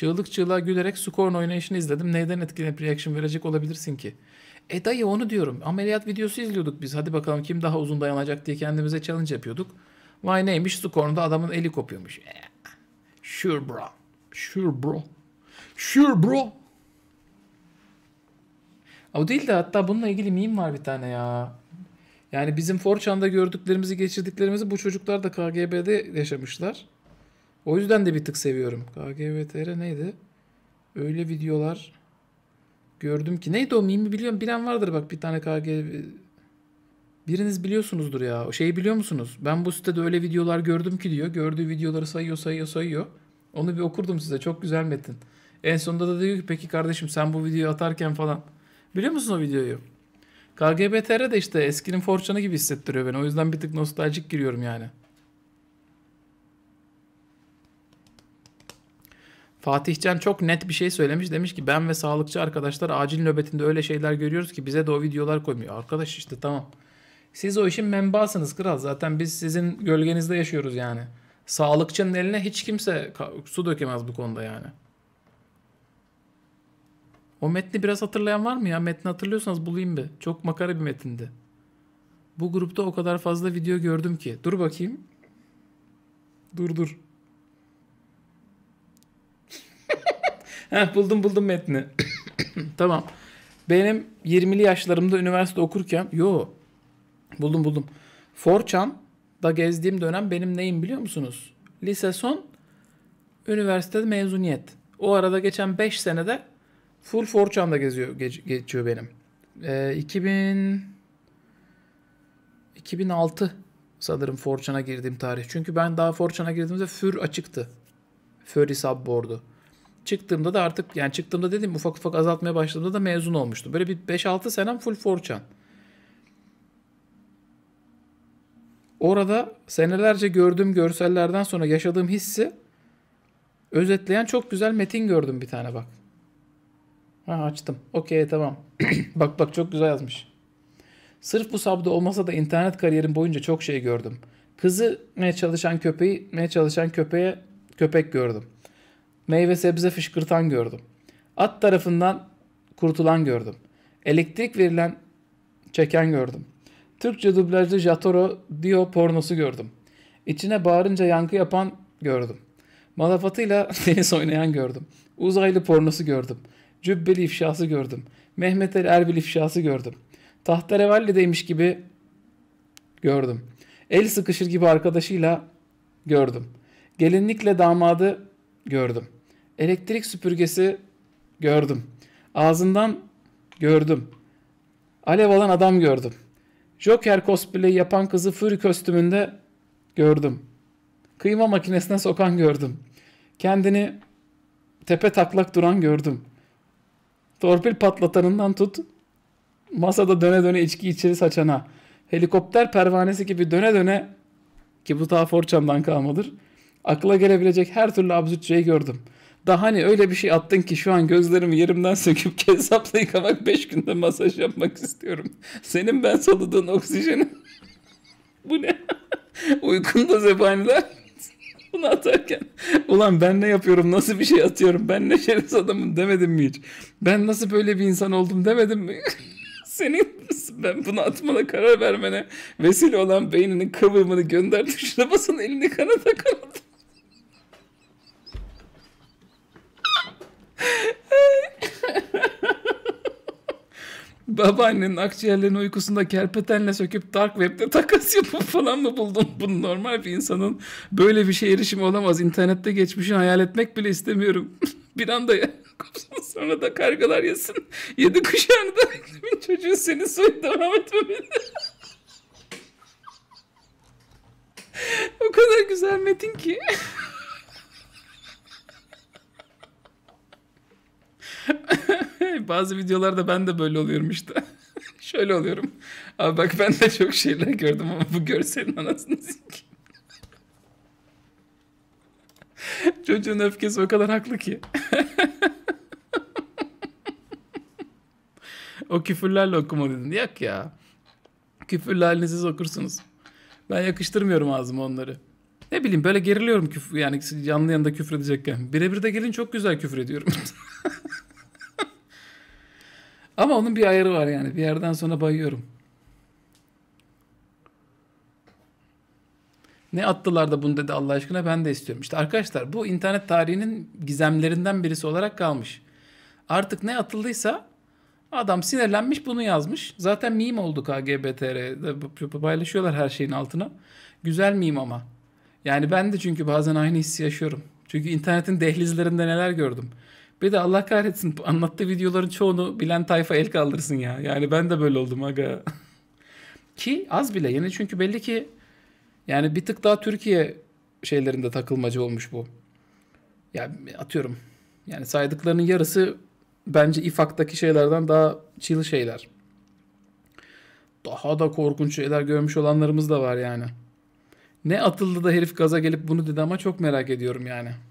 Çığlık çığlığa gülerek Scorn oynayışını izledim. Neyden etkilenip reaction verecek olabilirsin ki? E dayı onu diyorum. Ameliyat videosu izliyorduk biz. Hadi bakalım kim daha uzun dayanacak diye kendimize challenge yapıyorduk. Vay neymiş Scorn'da adamın eli kopuyormuş. E, sure bro. Sure bro. Sure bro. O değil de hatta bununla ilgili meme var bir tane ya. Yani bizim Forçan'da gördüklerimizi, geçirdiklerimizi bu çocuklar da KGB'de yaşamışlar. O yüzden de bir tık seviyorum. KGBTR neydi? Öyle videolar gördüm ki. Neydi o mimi biliyorum. Bilen vardır bak bir tane KGB... Biriniz biliyorsunuzdur ya. O şeyi biliyor musunuz? Ben bu sitede öyle videolar gördüm ki diyor. Gördüğü videoları sayıyor sayıyor sayıyor. Onu bir okurdum size. Çok güzel metin. En sonunda da diyor ki peki kardeşim sen bu videoyu atarken falan. Biliyor musun o videoyu? KGBTR de işte eskinin forçanı gibi hissettiriyor beni. O yüzden bir tık nostaljik giriyorum yani. Fatih Can çok net bir şey söylemiş. Demiş ki ben ve sağlıkçı arkadaşlar acil nöbetinde öyle şeyler görüyoruz ki bize de o videolar koymuyor. Arkadaş işte tamam. Siz o işin menbaasınız kral. Zaten biz sizin gölgenizde yaşıyoruz yani. Sağlıkçının eline hiç kimse su dökemez bu konuda yani. O metni biraz hatırlayan var mı ya? Metni hatırlıyorsanız bulayım bir. Çok makara bir metindi. Bu grupta o kadar fazla video gördüm ki. Dur bakayım. Dur dur. Heh, buldum buldum metni. tamam. Benim 20'li yaşlarımda üniversite okurken yo buldum buldum. da gezdiğim dönem benim neyim biliyor musunuz? Lise son üniversitede mezuniyet. O arada geçen 5 senede full Forçan'da geziyor geç, geçiyor benim. E, 2000 2006 sanırım Forçan'a girdiğim tarih. Çünkü ben daha Forçan'a girdiğimde Für açıktı. Furry Subboard'u. Çıktığımda da artık yani çıktığımda dedim ufak ufak azaltmaya başladığımda da mezun olmuştu. Böyle bir 5-6 senem full forçan. Orada senelerce gördüğüm görsellerden sonra yaşadığım hissi özetleyen çok güzel metin gördüm bir tane bak. Ha açtım. Okey tamam. bak bak çok güzel yazmış. Sırf bu sabda olmasa da internet kariyerim boyunca çok şey gördüm. Kızı ne çalışan köpeği ne çalışan köpeğe köpek gördüm meyve sebze fışkırtan gördüm. At tarafından kurtulan gördüm. Elektrik verilen çeken gördüm. Türkçe dublajlı Jatoro Dio pornosu gördüm. İçine bağırınca yankı yapan gördüm. Malafatıyla deniz oynayan gördüm. Uzaylı pornosu gördüm. Cübbeli ifşası gördüm. Mehmet el Erbil ifşası gördüm. Tahterevalli'deymiş gibi gördüm. El sıkışır gibi arkadaşıyla gördüm. Gelinlikle damadı gördüm.'' Elektrik süpürgesi gördüm. Ağzından gördüm. Alev alan adam gördüm. Joker cosplay yapan kızı Fury kostümünde gördüm. Kıyma makinesine sokan gördüm. Kendini tepe taklak duran gördüm. Torpil patlatanından tut, masada döne döne içki içeri saçana, helikopter pervanesi gibi döne döne ki bu daha forçamdan kalmadır. Akla gelebilecek her türlü absürt şeyi gördüm.'' Daha hani öyle bir şey attın ki şu an gözlerimi yerimden söküp kezzapla yıkamak 5 günde masaj yapmak istiyorum. Senin ben soludun oksijeni. Bu ne? Uykumda zebaniler. Bunu atarken ulan ben ne yapıyorum nasıl bir şey atıyorum ben ne şerefsiz adamım demedim mi hiç? Ben nasıl böyle bir insan oldum demedim mi? Senin ben bunu atmana karar vermene vesile olan beyninin kıvımını gönder tuşuna basın elini kanata kanata Babaannenin akciğerlerini uykusunda kerpetenle söküp Dark Web'de takas yapıp falan mı buldun? bunu normal bir insanın böyle bir şeye erişimi olamaz. İnternette geçmişini hayal etmek bile istemiyorum. bir anda ya. Sonra da kargalar yesin. Yedi kuşağını da çocuğun seni soyup devam etmemeli. o kadar güzel metin ki. bazı videolarda ben de böyle oluyorum işte. Şöyle oluyorum. Abi bak ben de çok şeyler gördüm ama bu görselin anasını sikeyim. Çocuğun öfkesi o kadar haklı ki. o küfürlerle okuma dedin. Yok ya. Küfürle haliniz okursunuz. Ben yakıştırmıyorum ağzıma onları. Ne bileyim böyle geriliyorum küfür yani canlı yanında küfür edecekken. Birebir de gelin çok güzel küfür ediyorum. Ama onun bir ayarı var yani. Bir yerden sonra bayıyorum. Ne attılar da bunu dedi Allah aşkına ben de istiyorum. İşte arkadaşlar bu internet tarihinin gizemlerinden birisi olarak kalmış. Artık ne atıldıysa adam sinirlenmiş bunu yazmış. Zaten meme oldu KGBTR'de paylaşıyorlar her şeyin altına. Güzel meme ama. Yani ben de çünkü bazen aynı hissi yaşıyorum. Çünkü internetin dehlizlerinde neler gördüm. Bir de Allah kahretsin anlattığı videoların çoğunu bilen tayfa el kaldırsın ya. Yani ben de böyle oldum aga. Ki az bile Yani çünkü belli ki yani bir tık daha Türkiye şeylerinde takılmacı olmuş bu. Ya yani atıyorum yani saydıklarının yarısı bence İFAK'taki şeylerden daha chill şeyler. Daha da korkunç şeyler görmüş olanlarımız da var yani. Ne atıldı da herif gaza gelip bunu dedi ama çok merak ediyorum yani.